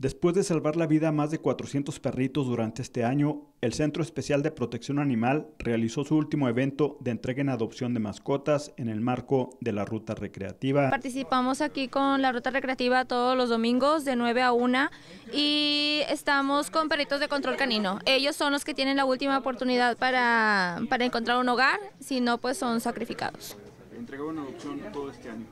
Después de salvar la vida a más de 400 perritos durante este año, el Centro Especial de Protección Animal realizó su último evento de entrega en adopción de mascotas en el marco de la ruta recreativa. Participamos aquí con la ruta recreativa todos los domingos de 9 a 1 y estamos con perritos de control canino. Ellos son los que tienen la última oportunidad para, para encontrar un hogar, si no pues son sacrificados. adopción todo este año.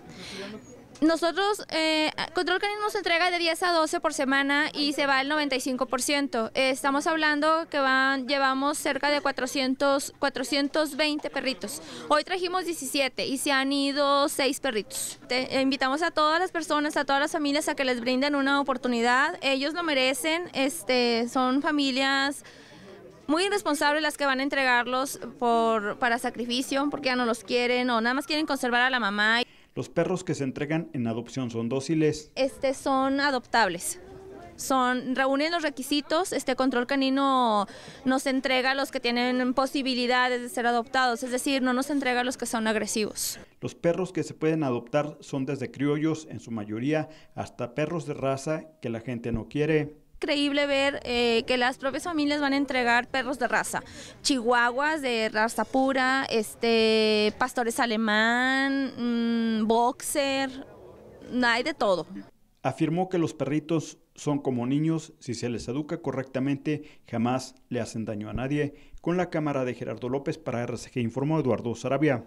Nosotros, eh, Control Canino nos entrega de 10 a 12 por semana y se va al 95%. estamos hablando que van, llevamos cerca de 400, 420 perritos. Hoy trajimos 17 y se han ido 6 perritos. Eh, invitamos a todas las personas, a todas las familias a que les brinden una oportunidad. Ellos lo merecen, este, son familias muy irresponsables las que van a entregarlos por, para sacrificio, porque ya no los quieren o nada más quieren conservar a la mamá. Los perros que se entregan en adopción son dóciles. Este son adoptables son reúnen los requisitos, este control canino nos entrega a los que tienen posibilidades de ser adoptados, es decir, no nos entrega los que son agresivos. Los perros que se pueden adoptar son desde criollos en su mayoría hasta perros de raza que la gente no quiere increíble ver eh, que las propias familias van a entregar perros de raza, chihuahuas de raza pura, este, pastores alemán, mm, boxer, hay de todo. Afirmó que los perritos son como niños, si se les educa correctamente, jamás le hacen daño a nadie. Con la cámara de Gerardo López para RCG informó Eduardo Sarabia.